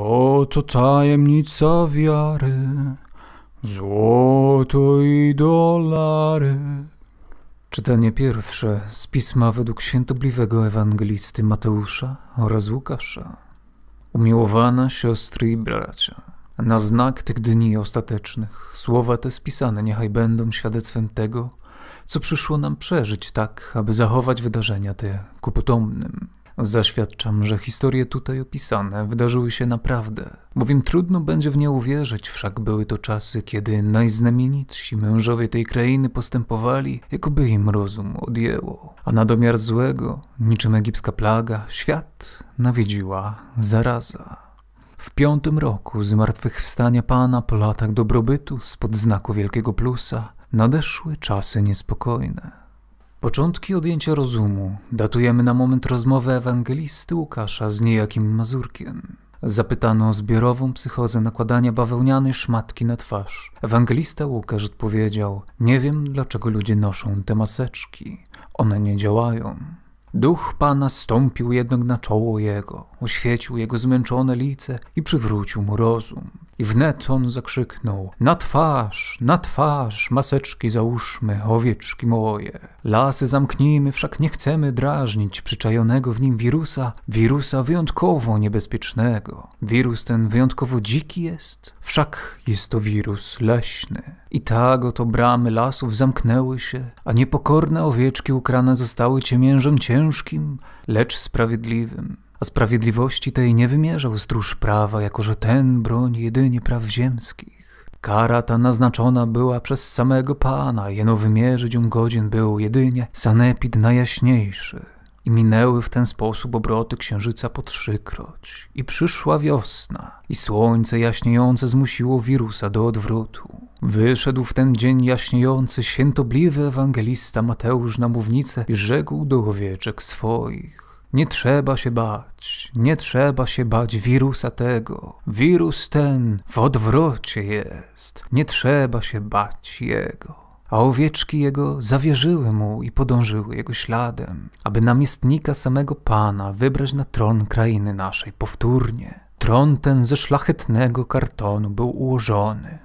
Oto tajemnica wiary, złoto i dolary. Czytanie pierwsze z pisma według świętobliwego ewangelisty Mateusza oraz Łukasza. Umiłowana siostry i bracia, na znak tych dni ostatecznych słowa te spisane niechaj będą świadectwem tego, co przyszło nam przeżyć tak, aby zachować wydarzenia te ku potomnym. Zaświadczam, że historie tutaj opisane wydarzyły się naprawdę, bowiem trudno będzie w nie uwierzyć, wszak były to czasy, kiedy najznamienitsi mężowie tej krainy postępowali, jakoby im rozum odjęło, a na domiar złego, niczym egipska plaga, świat nawiedziła zaraza. W piątym roku zmartwychwstania Pana po latach dobrobytu spod znaku wielkiego plusa nadeszły czasy niespokojne. Początki odjęcia rozumu datujemy na moment rozmowy ewangelisty Łukasza z niejakim Mazurkiem. Zapytano o zbiorową psychozę nakładania bawełnianej szmatki na twarz. Ewangelista Łukasz odpowiedział: Nie wiem, dlaczego ludzie noszą te maseczki. One nie działają. Duch Pana stąpił jednak na czoło jego, oświecił jego zmęczone lice i przywrócił mu rozum. I wnet on zakrzyknął: Na twarz, na twarz, maseczki załóżmy, owieczki moje. Lasy zamknijmy, wszak nie chcemy drażnić przyczajonego w nim wirusa, wirusa wyjątkowo niebezpiecznego. Wirus ten wyjątkowo dziki jest, wszak jest to wirus leśny. I tak oto bramy lasów zamknęły się, a niepokorne owieczki ukrane zostały ciemiężem ciężkim, lecz sprawiedliwym a sprawiedliwości tej nie wymierzał stróż prawa, jako że ten broni jedynie praw ziemskich. Kara ta naznaczona była przez samego Pana, jeno wymierzyć ją um godzien był jedynie sanepid najjaśniejszy. I minęły w ten sposób obroty księżyca po trzykroć. I przyszła wiosna, i słońce jaśniejące zmusiło wirusa do odwrotu. Wyszedł w ten dzień jaśniejący, świętobliwy ewangelista Mateusz na mównicę i rzekł do owieczek swoich. Nie trzeba się bać, nie trzeba się bać wirusa tego. Wirus ten w odwrocie jest, nie trzeba się bać jego. A owieczki jego zawierzyły mu i podążyły jego śladem, aby namiestnika samego Pana wybrać na tron krainy naszej powtórnie. Tron ten ze szlachetnego kartonu był ułożony.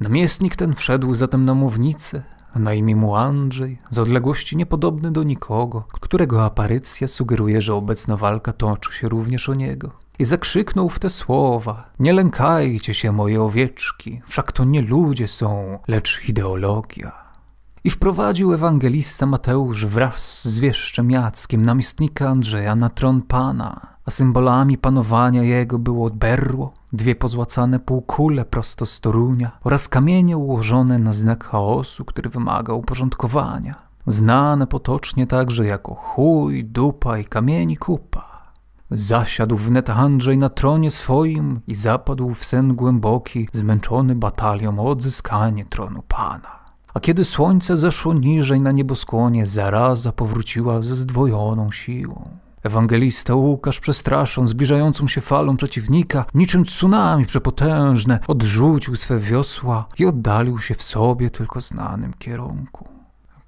Namiestnik ten wszedł zatem na mównicę, a na imię mu Andrzej, z odległości niepodobny do nikogo, którego aparycja sugeruje, że obecna walka toczy się również o niego. I zakrzyknął w te słowa: Nie lękajcie się, moje owieczki, wszak to nie ludzie są, lecz ideologia i wprowadził ewangelista Mateusz wraz z wieszczem Jackiem namiestnika Andrzeja na tron Pana a symbolami panowania jego było berło, dwie pozłacane półkule prosto z Torunia oraz kamienie ułożone na znak chaosu, który wymaga uporządkowania, znane potocznie także jako chuj, dupa i kamieni kupa. Zasiadł wnet Andrzej na tronie swoim i zapadł w sen głęboki, zmęczony batalią o odzyskanie tronu Pana. A kiedy słońce zeszło niżej na nieboskłonie, zaraza powróciła ze zdwojoną siłą. Ewangelista Łukasz przestraszony zbliżającą się falą przeciwnika, niczym tsunami przepotężne, odrzucił swe wiosła i oddalił się w sobie tylko znanym kierunku.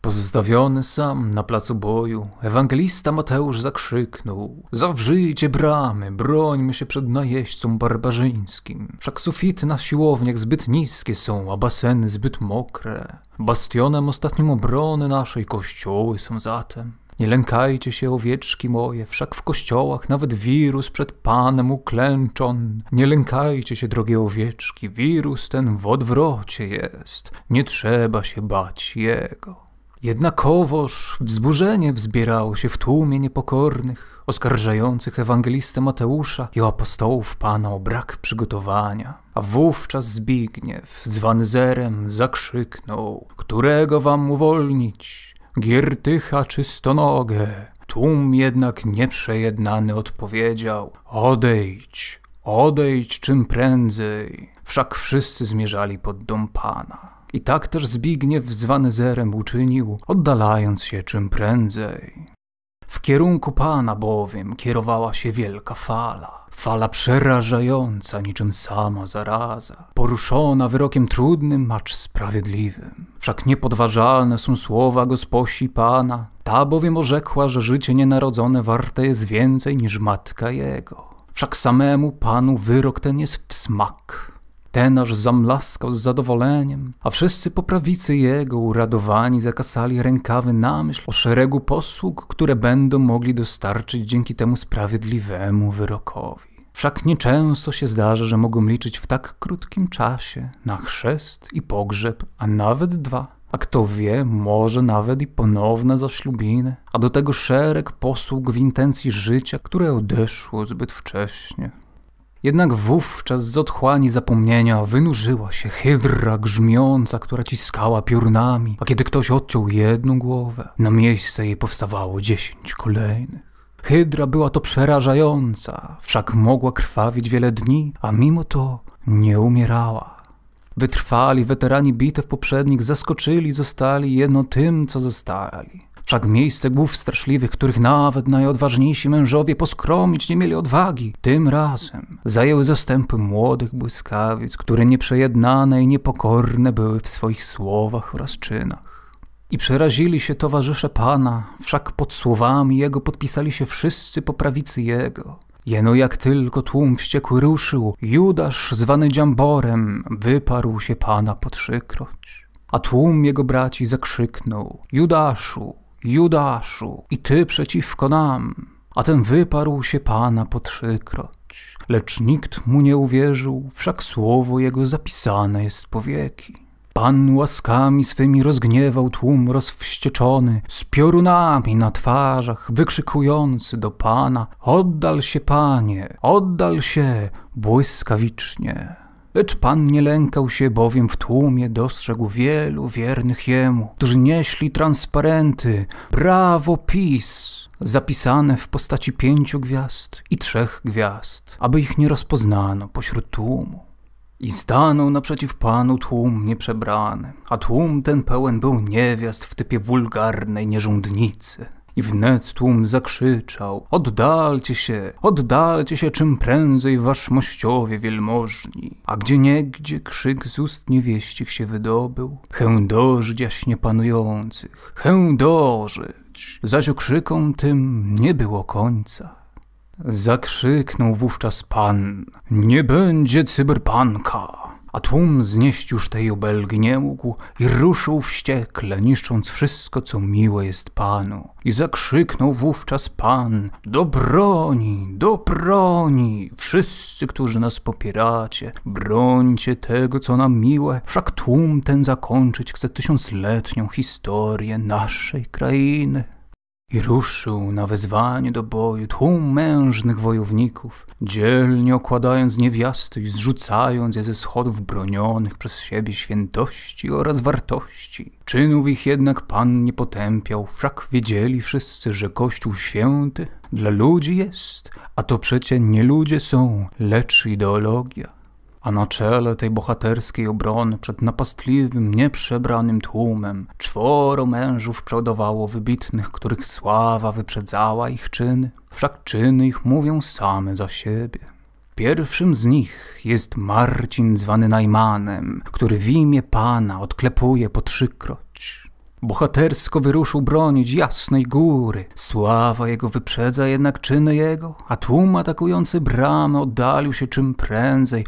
Pozostawiony sam na placu boju, ewangelista Mateusz zakrzyknął: Zawrzyjcie bramy, brońmy się przed najeźdźcą barbarzyńskim. Wszak sufity na siłowniach zbyt niskie są, a baseny zbyt mokre. Bastionem ostatnim obrony naszej kościoły są zatem. Nie lękajcie się, owieczki moje, wszak w kościołach nawet wirus przed Panem uklęczon. Nie lękajcie się, drogie owieczki, wirus ten w odwrocie jest. Nie trzeba się bać jego. Jednakowoż wzburzenie wzbierało się w tłumie niepokornych, oskarżających ewangelistę Mateusza i apostołów Pana o brak przygotowania. A wówczas Zbigniew, zwany Zerem, zakrzyknął, którego wam uwolnić? Giertycha czystonogę. Tłum jednak nieprzejednany odpowiedział: Odejdź, odejdź czym prędzej. Wszak wszyscy zmierzali pod dom pana. I tak też Zbigniew zwany Zerem uczynił, oddalając się czym prędzej. W kierunku pana bowiem kierowała się wielka fala. Fala przerażająca niczym sama zaraza, poruszona wyrokiem trudnym, acz sprawiedliwym. Wszak niepodważalne są słowa gosposi Pana, ta bowiem orzekła, że życie nienarodzone warte jest więcej niż matka jego. Wszak samemu Panu wyrok ten jest w smak. Tenaż zamlaskał z zadowoleniem, a wszyscy po prawicy jego uradowani zakasali rękawy na myśl o szeregu posług, które będą mogli dostarczyć dzięki temu sprawiedliwemu wyrokowi. Wszak nieczęsto się zdarza, że mogą liczyć w tak krótkim czasie na chrzest i pogrzeb, a nawet dwa. A kto wie, może nawet i ponowne zaślubiny, a do tego szereg posług w intencji życia, które odeszło zbyt wcześnie. Jednak wówczas z otchłani zapomnienia wynurzyła się hydra grzmiąca, która ciskała piórnami, a kiedy ktoś odciął jedną głowę, na miejsce jej powstawało dziesięć kolejnych. Hydra była to przerażająca, wszak mogła krwawić wiele dni, a mimo to nie umierała. Wytrwali weterani bitew poprzednich zaskoczyli zostali jedno tym, co zostali. Wszak miejsce głów straszliwych, których nawet najodważniejsi mężowie poskromić nie mieli odwagi, tym razem zajęły zastępy młodych błyskawic, które nieprzejednane i niepokorne były w swoich słowach oraz czynach. I przerazili się towarzysze Pana, wszak pod słowami Jego podpisali się wszyscy po prawicy Jego. Jeno jak tylko tłum wściekły ruszył, Judasz, zwany Dziamborem, wyparł się Pana po trzykroć. A tłum jego braci zakrzyknął, Judaszu, Judaszu, i ty przeciwko nam. A ten wyparł się Pana po trzykroć. Lecz nikt mu nie uwierzył, wszak słowo jego zapisane jest po wieki. Pan łaskami swymi rozgniewał tłum rozwścieczony, z piorunami na twarzach, wykrzykujący do Pana: Oddal się, Panie, oddal się błyskawicznie. Lecz pan nie lękał się, bowiem w tłumie dostrzegł wielu wiernych jemu, którzy nieśli transparenty, brawo PiS, zapisane w postaci pięciu gwiazd i trzech gwiazd, aby ich nie rozpoznano pośród tłumu. I stanął naprzeciw panu tłum nieprzebrany, a tłum ten pełen był niewiast w typie wulgarnej nierządnicy. I wnet tłum zakrzyczał: Oddalcie się, oddalcie się czym prędzej, wasz mościowie wielmożni. A gdzie niegdzie krzyk z ust niewieścich się wydobył, chędożyć jaśnie panujących, chędożyć. Zaś okrzykom tym nie było końca. Zakrzyknął wówczas pan: Nie będzie cyberpanka! a tłum znieść już tej obelgi nie mógł i ruszył wściekle, niszcząc wszystko, co miłe jest panu. I zakrzyknął wówczas pan, do broni, do broni, wszyscy, którzy nas popieracie, brońcie tego, co nam miłe, wszak tłum ten zakończyć chce tysiącletnią historię naszej krainy. I ruszył na wezwanie do boju tłum mężnych wojowników, dzielnie okładając niewiasty i zrzucając je ze schodów bronionych przez siebie świętości oraz wartości. Czynów ich jednak Pan nie potępiał, wszak wiedzieli wszyscy, że Kościół święty dla ludzi jest, a to przecie nie ludzie są, lecz ideologia a na czele tej bohaterskiej obrony przed napastliwym, nieprzebranym tłumem czworo mężów przodowało wybitnych, których sława wyprzedzała ich czyny, wszak czyny ich mówią same za siebie. Pierwszym z nich jest Marcin zwany Najmanem, który w imię Pana odklepuje po trzykroć. Bohatersko wyruszył bronić jasnej góry. Sława jego wyprzedza jednak czyny jego, a tłum atakujący bramę oddalił się czym prędzej.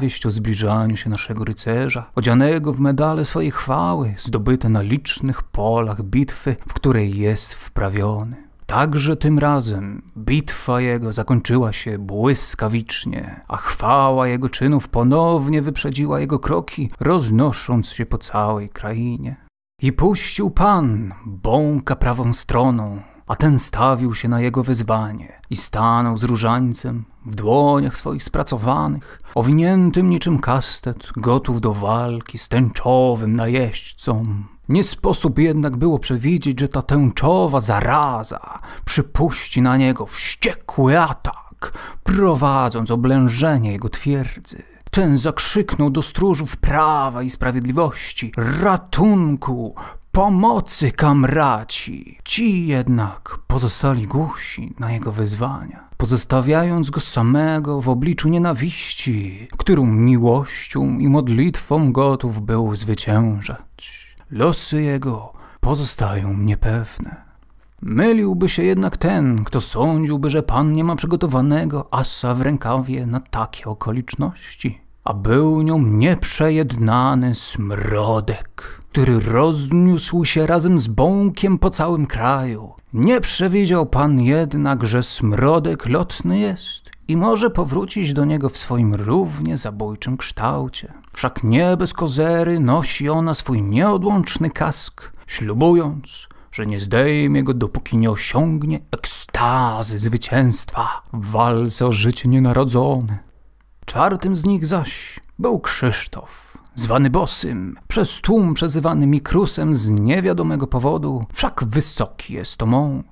wieść o zbliżaniu się naszego rycerza, odzianego w medale swojej chwały, zdobyte na licznych polach bitwy, w której jest wprawiony. Także tym razem bitwa jego zakończyła się błyskawicznie, a chwała jego czynów ponownie wyprzedziła jego kroki, roznosząc się po całej krainie. I puścił pan bąka prawą stroną, a ten stawił się na jego wyzwanie i stanął z różańcem w dłoniach swoich spracowanych, owiniętym niczym kastet, gotów do walki z tęczowym najeźdźcą. Nie sposób jednak było przewidzieć, że ta tęczowa zaraza przypuści na niego wściekły atak, prowadząc oblężenie jego twierdzy. Ten zakrzyknął do stróżów prawa i sprawiedliwości: Ratunku! Pomocy kamraci! Ci jednak pozostali głusi na jego wezwania, pozostawiając go samego w obliczu nienawiści, którą miłością i modlitwą gotów był zwyciężać. Losy jego pozostają niepewne. Myliłby się jednak ten, kto sądziłby, że pan nie ma przygotowanego asa w rękawie na takie okoliczności. A był nią nieprzejednany smrodek, który rozniósł się razem z bąkiem po całym kraju. Nie przewidział pan jednak, że smrodek lotny jest i może powrócić do niego w swoim równie zabójczym kształcie. Wszak nie bez kozery nosi ona swój nieodłączny kask, ślubując, że nie zdejmie go, dopóki nie osiągnie ekstazy zwycięstwa w walce o życie nienarodzone. Czwartym z nich zaś był Krzysztof, zwany Bosym, przez tłum przezywany Mikrusem z niewiadomego powodu, wszak wysoki jest to mąż.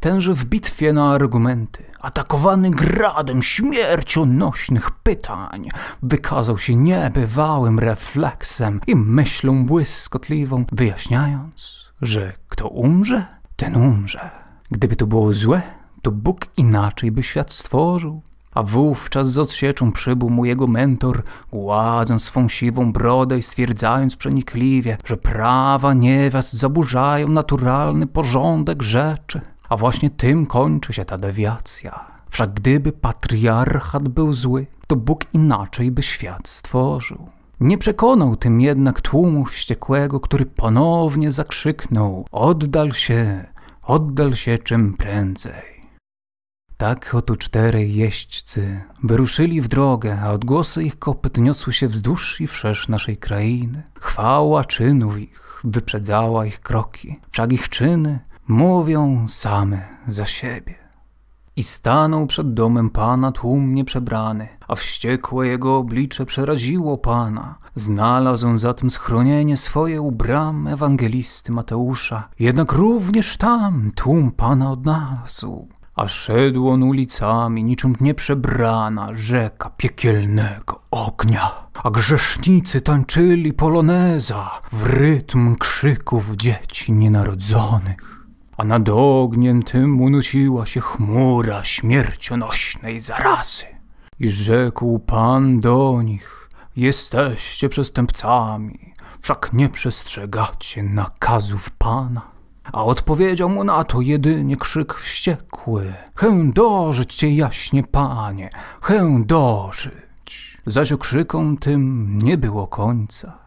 Tenże w bitwie na argumenty, atakowany gradem śmiercionośnych pytań, wykazał się niebywałym refleksem i myślą błyskotliwą, wyjaśniając, że kto umrze, ten umrze. Gdyby to było złe, to Bóg inaczej by świat stworzył. A wówczas z odsieczą przybył mu jego mentor, gładząc swą siwą brodę i stwierdzając przenikliwie, że prawa niewiast zaburzają naturalny porządek rzeczy. A właśnie tym kończy się ta dewiacja. Wszak gdyby patriarchat był zły, to Bóg inaczej by świat stworzył. Nie przekonał tym jednak tłumu wściekłego, który ponownie zakrzyknął: Oddal się, oddal się czym prędzej. Tak oto czterej jeźdźcy wyruszyli w drogę, a odgłosy ich kopyt niosły się wzdłuż i wszerz naszej krainy. Chwała czynów ich wyprzedzała ich kroki, wszak ich czyny mówią same za siebie. I stanął przed domem pana tłumnie przebrany, a wściekłe jego oblicze przeraziło pana. Znalazł on zatem schronienie swoje u bram ewangelisty Mateusza. Jednak również tam tłum pana odnalazł. A szedł on ulicami niczym nieprzebrana rzeka piekielnego ognia. A grzesznicy tańczyli poloneza w rytm krzyków dzieci nienarodzonych a nad ogniem tym unosiła się chmura śmiercionośnej zarazy. I rzekł Pan do nich, jesteście przestępcami, wszak nie przestrzegacie nakazów Pana. A odpowiedział mu na to jedynie krzyk wściekły. Chę dożyć cię jaśnie, panie, chę dożyć. Zaś okrzykom tym nie było końca.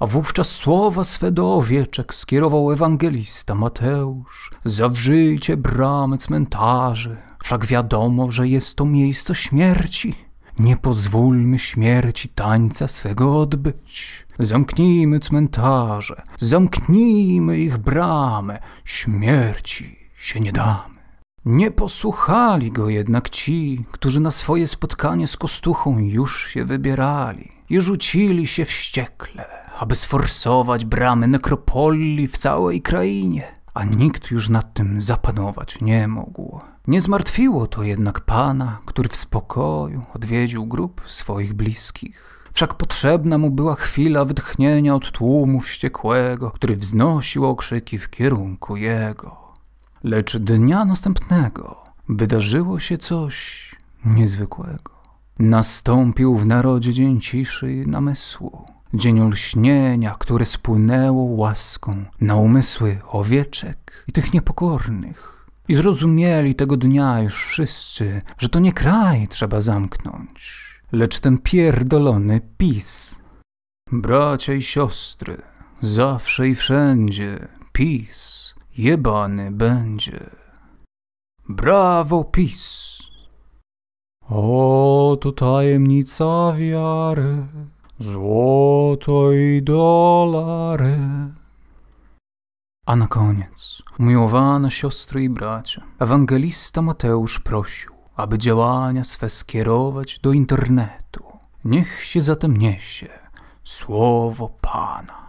A wówczas słowa swe do owieczek skierował ewangelista Mateusz. Zawrzyjcie bramy cmentarzy, wszak wiadomo, że jest to miejsce śmierci. Nie pozwólmy śmierci tańca swego odbyć. Zamknijmy cmentarze, zamknijmy ich bramy, śmierci się nie damy. Nie posłuchali go jednak ci, którzy na swoje spotkanie z kostuchą już się wybierali i rzucili się wściekle aby sforsować bramy nekropolii w całej krainie, a nikt już nad tym zapanować nie mógł. Nie zmartwiło to jednak pana, który w spokoju odwiedził grup swoich bliskich. Wszak potrzebna mu była chwila wytchnienia od tłumu wściekłego, który wznosił okrzyki w kierunku jego. Lecz dnia następnego wydarzyło się coś niezwykłego. Nastąpił w narodzie dzień ciszy i namysłu dzień olśnienia, które spłynęło łaską na umysły owieczek i tych niepokornych. I zrozumieli tego dnia już wszyscy, że to nie kraj trzeba zamknąć, lecz ten pierdolony PiS. Bracia i siostry, zawsze i wszędzie PiS jebany będzie. Brawo PiS! O, to tajemnica wiary. Złoto i dolary. A na koniec, umiłowane siostry i bracia, ewangelista Mateusz prosił, aby działania swe skierować do internetu. Niech się zatem niesie słowo Pana.